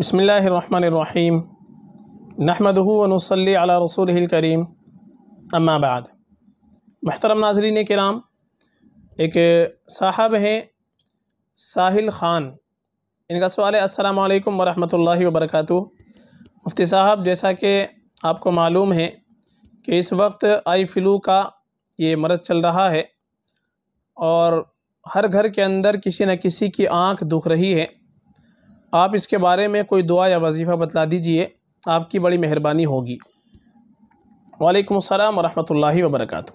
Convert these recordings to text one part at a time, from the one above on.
बसमीम नहमदूनसली अला रसूल करीम अम्माबाद महतरम नाजरीन कराम एक साहब हैं साहिल ख़ान इनका सवाल है असलकम वरहल वबरक मुफ्ती साहब जैसा कि आपको मालूम है कि इस वक्त आई फ्लू का ये मरज़ चल रहा है और हर घर के अंदर किसी न किसी की आँख दुख रही है आप इसके बारे में कोई दुआ या वजीफ़ा बतला दीजिए आपकी बड़ी मेहरबानी होगी वालेकुम अस्सलाम वरहमतुल्लाहि वबरकत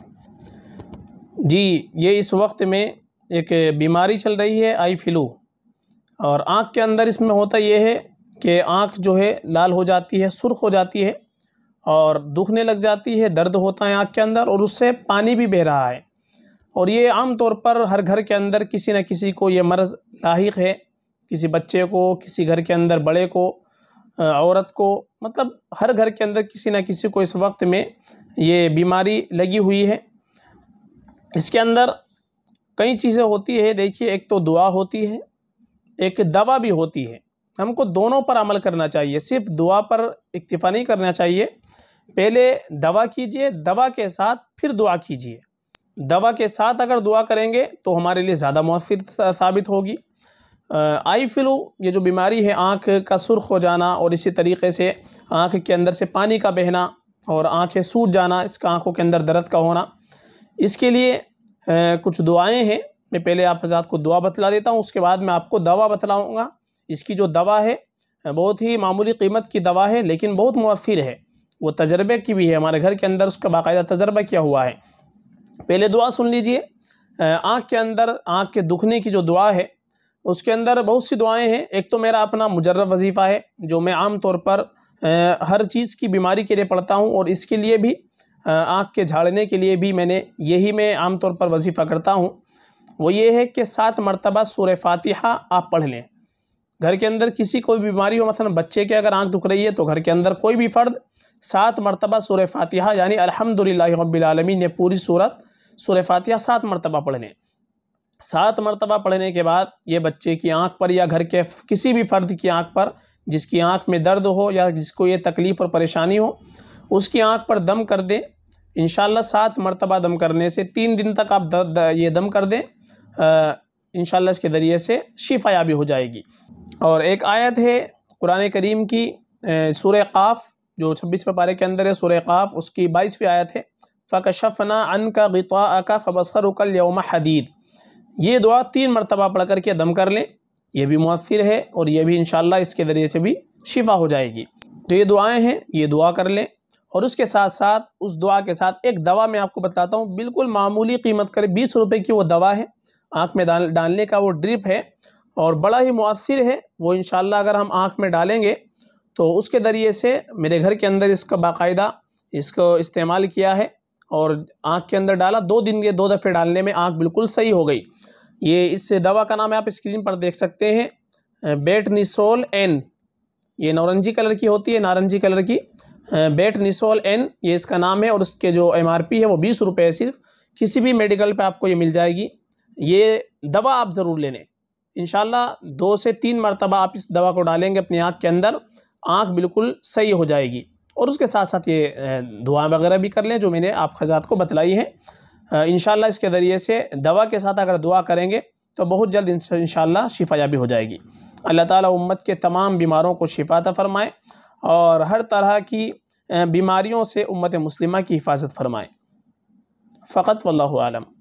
जी ये इस वक्त में एक बीमारी चल रही है आई फ्लू और आँख के अंदर इसमें होता यह है कि आँख जो है लाल हो जाती है सुर्ख हो जाती है और दुखने लग जाती है दर्द होता है आँख के अंदर और उससे पानी भी बह रहा है और ये आम तौर पर हर घर के अंदर किसी न किसी को ये मर्ज़ लाक है किसी बच्चे को किसी घर के अंदर बड़े को औरत को मतलब हर घर के अंदर किसी न किसी को इस वक्त में ये बीमारी लगी हुई है इसके अंदर कई चीज़ें होती है देखिए एक तो दुआ होती है एक दवा भी होती है हमको दोनों पर अमल करना चाहिए सिर्फ दुआ पर इक्तफ़ा नहीं करना चाहिए पहले दवा कीजिए दवा के साथ फिर दुआ कीजिए दवा के साथ अगर दुआ करेंगे तो हमारे लिए ज़्यादा मौसर साबित होगी आई फ्लू ये जो बीमारी है आँख का सुर्ख हो जाना और इसी तरीके से आँख के अंदर से पानी का बहना और आँखें सूज जाना इसका आँखों के अंदर दर्द का होना इसके लिए कुछ दुआएँ हैं मैं पहले आप हजार को दुआ बतला देता हूँ उसके बाद मैं आपको दवा बतलाऊँगा इसकी जो दवा है बहुत ही मामूली कीमत की दवा है लेकिन बहुत मौसर है वो तजर्बे की भी है हमारे घर के अंदर उसका बाकायदा तजर्बा किया हुआ है पहले दुआ सुन लीजिए आँख के अंदर आँख के दुखने की जो दुआ है उसके अंदर बहुत सी दुआएं हैं एक तो मेरा अपना मुजर्रफ वजीफ़ा है जो मैं आम तौर पर आ, हर चीज़ की बीमारी के लिए पढ़ता हूँ और इसके लिए भी आँख के झाड़ने के लिए भी मैंने यही मैं आम तौर पर वजीफ़ा करता हूँ वो ये है कि सात मरतबा सूर फातिहा आप पढ़ लें घर के अंदर किसी को भी बीमारी हो मसलन बच्चे के अगर आँख दुख रही है तो घर के अंदर कोई भी फ़र्द सात मरतबा सूर फातिहा यानी अलहमदिल्लाबीआलमी ने पूरी सूरत सूर फातिहा सात मरतबा पढ़ लें सात मरतबा पढ़ने के बाद ये बच्चे की आँख पर या घर के किसी भी फ़र्द की आँख पर जिसकी आँख में दर्द हो या जिसको ये तकलीफ़ और परेशानी हो उसकी आँख पर दम कर दें इन सात मरतबा दम करने से तीन दिन तक आप द, द, ये दम कर दें इन इसके ज़रिए से शिफा याबी हो जाएगी और एक आयत है कुरान करीम की सुर काफ़ जो छब्बीसवें पारे के अंदर है सुर काफ़ उसकी बाईसवीं आयत है फ़क शफना अन का गिता का फ़बसर उकल यौम हदीद ये दुआ तीन मरतबा पढ़ करके दम कर लें यह भी मौसर है और यह भी इन इसके ज़रिए से भी शिफा हो जाएगी तो ये दुआएँ हैं ये दुआ कर लें और उसके साथ साथ उस दुआ के साथ एक दवा मैं आपको बताता हूँ बिल्कुल मामूली कीमत करें बीस रुपये की वो दवा है आँख में डाल डालने का वो ड्रिप है और बड़ा ही मौसर है वो इन अगर हम आँख में डालेंगे तो उसके ज़रिए से मेरे घर के अंदर इसका बाकायदा इसको इस्तेमाल किया है और आँख के अंदर डाला दो दिन के दो दफ़े डालने में आँख बिल्कुल सही हो गई ये इस दवा का नाम है आप स्क्रीन पर देख सकते हैं बेट निसोल एन ये नारंजी कलर की होती है नारंजी कलर की बेट निसोल एन ये इसका नाम है और उसके जो एम है वो बीस रुपये है सिर्फ किसी भी मेडिकल पे आपको ये मिल जाएगी ये दवा आप ज़रूर ले लें इन दो से तीन मरतबा आप इस दवा को डालेंगे अपनी आँख के अंदर आँख बिल्कुल सही हो जाएगी और उसके साथ साथ ये दुआ वगैरह भी कर लें जो मैंने आप हजरात को बतलाई है इन इसके ज़रिए से दवा के साथ अगर दुआ करेंगे तो बहुत जल्द इन शिफा याबी हो जाएगी अल्लाह ताला उम्मत के तमाम बीमारों को शिफात फरमाए और हर तरह की बीमारियों से उम्मत मुस्लिमा की हिफाजत फरमाए फ़कत वल्लम